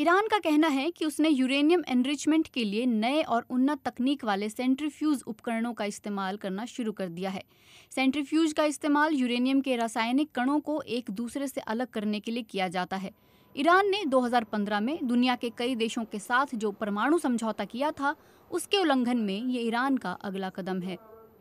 Iran का कहना है कि उसने यूरेनियम एनरिचमेंट के लिए नए और उन्नत तकनीक वाले सेंट्रीफ्यूज उपकरणों का इस्तेमाल करना शुरू कर दिया है सेंट्रीफ्यूज का इस्तेमाल यूरेनियम के रासायनिक कणों को एक दूसरे से अलग करने के लिए किया जाता है ईरान ने 2015 में दुनिया के कई देशों के साथ जो परमाणु समझौता किया था उसके उल्लंघन में ये ईरान का अगला कदम है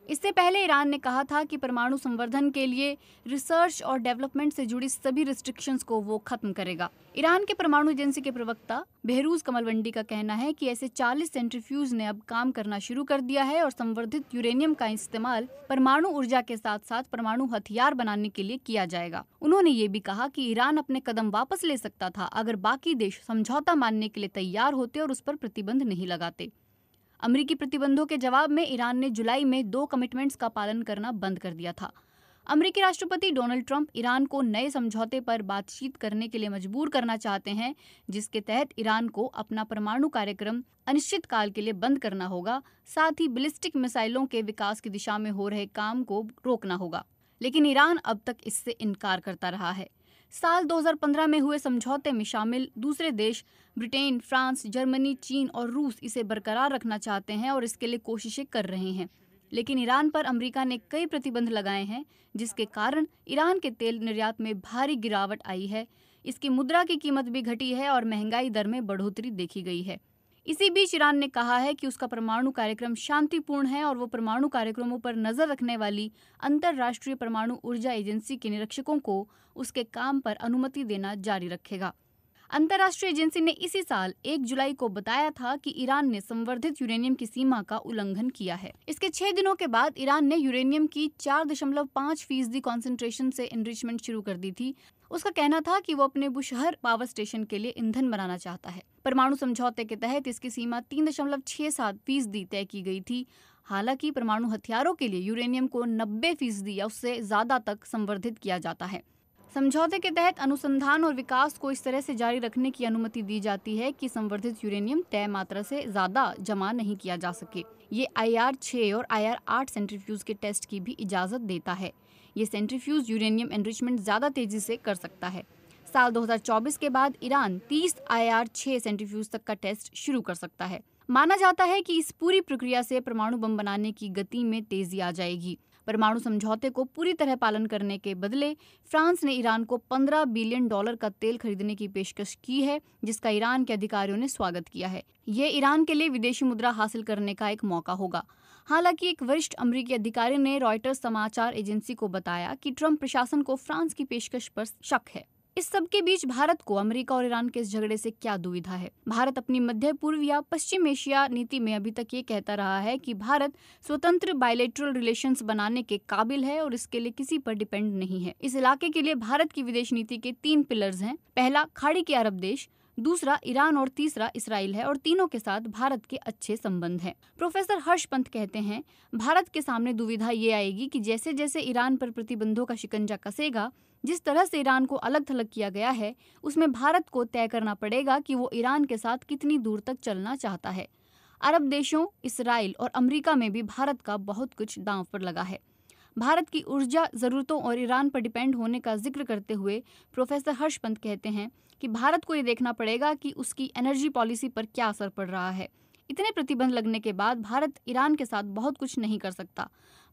इससे पहले ईरान ने कहा था कि परमाणु संवर्धन के लिए रिसर्च और डेवलपमेंट से जुड़ी सभी रिस्ट्रिक्शंस को वो खत्म करेगा ईरान के परमाणु एजेंसी के प्रवक्ता बेहरूज कमलवंडी का कहना है कि ऐसे 40 सेंट्रीफ्यूज ने अब काम करना शुरू कर दिया है और संवर्धित यूरेनियम का इस्तेमाल परमाणु ऊर्जा के साथ साथ परमाणु हथियार बनाने के लिए किया जाएगा उन्होंने ये भी कहा कि ईरान अपने कदम वापस ले सकता था अगर बाकी देश समझौता मानने के लिए तैयार होते और उस पर प्रतिबंध नहीं लगाते अमरीकी प्रतिबंधों के जवाब में ईरान ने जुलाई में दो कमिटमेंट्स का पालन करना बंद कर दिया था अमरीकी राष्ट्रपति डोनाल्ड ट्रंप ईरान को नए समझौते पर बातचीत करने के लिए मजबूर करना चाहते हैं जिसके तहत ईरान को अपना परमाणु कार्यक्रम अनिश्चित काल के लिए बंद करना होगा साथ ही बिलिस्टिक मिसाइलों के विकास की दिशा में हो रहे काम को रोकना होगा लेकिन ईरान अब तक इससे इनकार करता रहा है साल 2015 में हुए समझौते में शामिल दूसरे देश ब्रिटेन फ्रांस जर्मनी चीन और रूस इसे बरकरार रखना चाहते हैं और इसके लिए कोशिशें कर रहे हैं लेकिन ईरान पर अमेरिका ने कई प्रतिबंध लगाए हैं जिसके कारण ईरान के तेल निर्यात में भारी गिरावट आई है इसकी मुद्रा की कीमत भी घटी है और महंगाई दर में बढ़ोतरी देखी गई है इसी बीच ईरान ने कहा है कि उसका परमाणु कार्यक्रम शांतिपूर्ण है और वो परमाणु कार्यक्रमों पर नजर रखने वाली अंतर्राष्ट्रीय परमाणु ऊर्जा एजेंसी के निरीक्षकों को उसके काम पर अनुमति देना जारी रखेगा अंतर्राष्ट्रीय एजेंसी ने इसी साल 1 जुलाई को बताया था कि ईरान ने संवर्धित यूरेनियम की सीमा का उल्लंघन किया है इसके छह दिनों के बाद ईरान ने यूरेनियम की चार दशमलव पाँच फीसदी कॉन्सेंट्रेशन से एनरिचमेंट शुरू कर दी थी उसका कहना था कि वो अपने बुशहर पावर स्टेशन के लिए ईंधन बनाना चाहता है परमाणु समझौते के तहत इसकी सीमा तीन दशमलव छह सात फीसदी तय की गई थी हालांकि परमाणु हथियारों के लिए यूरेनियम को नब्बे फीसदी या उससे ज़्यादा तक संवर्धित किया जाता है समझौते के तहत अनुसंधान और विकास को इस तरह से जारी रखने की अनुमति दी जाती है कि संवर्धित यूरेनियम तय मात्रा से ज्यादा जमा नहीं किया जा सके ये आई आर छः और आई आर आठ सेंट्रीफ्यूज के टेस्ट की भी इजाजत देता है ये सेंट्रीफ्यूज यूरेनियम एनरिचमेंट ज्यादा तेजी से कर सकता है साल 2024 के बाद ईरान 30 आई आर छः सेंट्रीफ्यूज तक का टेस्ट शुरू कर सकता है माना जाता है कि इस पूरी प्रक्रिया से परमाणु बम बनाने की गति में तेजी आ जाएगी परमाणु समझौते को पूरी तरह पालन करने के बदले फ्रांस ने ईरान को 15 बिलियन डॉलर का तेल खरीदने की पेशकश की है जिसका ईरान के अधिकारियों ने स्वागत किया है ये ईरान के लिए विदेशी मुद्रा हासिल करने का एक मौका होगा हालांकि एक वरिष्ठ अमरीकी अधिकारी ने रॉयटर्स समाचार एजेंसी को बताया कि ट्रंप प्रशासन को फ्रांस की पेशकश पर शक है इस सब के बीच भारत को अमेरिका और ईरान के इस झगड़े से क्या दुविधा है भारत अपनी मध्य पूर्व या पश्चिम एशिया नीति में अभी तक ये कहता रहा है कि भारत स्वतंत्र बायोलेट्रल रिलेशंस बनाने के काबिल है और इसके लिए किसी पर डिपेंड नहीं है इस इलाके के लिए भारत की विदेश नीति के तीन पिलर्स हैं पहला खाड़ी के अरब देश दूसरा ईरान और तीसरा इसराइल है और तीनों के साथ भारत के अच्छे संबंध हैं प्रोफेसर हर्ष पंत कहते हैं भारत के सामने दुविधा ये आएगी कि जैसे जैसे ईरान पर प्रतिबंधों का शिकंजा कसेगा जिस तरह से ईरान को अलग थलग किया गया है उसमें भारत को तय करना पड़ेगा कि वो ईरान के साथ कितनी दूर तक चलना चाहता है अरब देशों इसराइल और अमरीका में भी भारत का बहुत कुछ दांव पर लगा है भारत की ऊर्जा ज़रूरतों और ईरान पर डिपेंड होने का जिक्र करते हुए प्रोफेसर हर्षपंत कहते हैं कि भारत को ये देखना पड़ेगा कि उसकी एनर्जी पॉलिसी पर क्या असर पड़ रहा है इतने प्रतिबंध लगने के बाद भारत ईरान के साथ बहुत कुछ नहीं कर सकता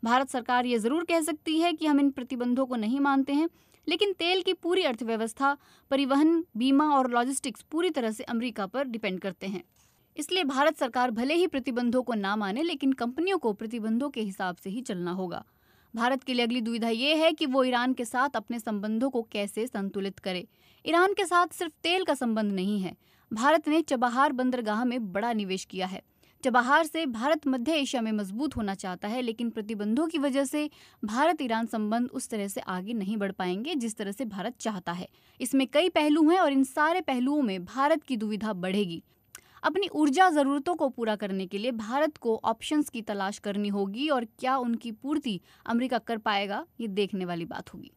भारत सरकार ये ज़रूर कह सकती है कि हम इन प्रतिबंधों को नहीं मानते हैं लेकिन तेल की पूरी अर्थव्यवस्था परिवहन बीमा और लॉजिस्टिक्स पूरी तरह से अमरीका पर डिपेंड करते हैं इसलिए भारत सरकार भले ही प्रतिबंधों को ना माने लेकिन कंपनियों को प्रतिबंधों के हिसाब से ही चलना होगा भारत के लिए अगली दुविधा ये है कि वो ईरान के साथ अपने संबंधों को कैसे संतुलित करे ईरान के साथ सिर्फ तेल का संबंध नहीं है भारत ने चबहार बंदरगाह में बड़ा निवेश किया है चबहार से भारत मध्य एशिया में मजबूत होना चाहता है लेकिन प्रतिबंधों की वजह से भारत ईरान संबंध उस तरह से आगे नहीं बढ़ पाएंगे जिस तरह से भारत चाहता है इसमें कई पहलू हैं और इन सारे पहलुओं में भारत की दुविधा बढ़ेगी अपनी ऊर्जा ज़रूरतों को पूरा करने के लिए भारत को ऑप्शंस की तलाश करनी होगी और क्या उनकी पूर्ति अमेरिका कर पाएगा ये देखने वाली बात होगी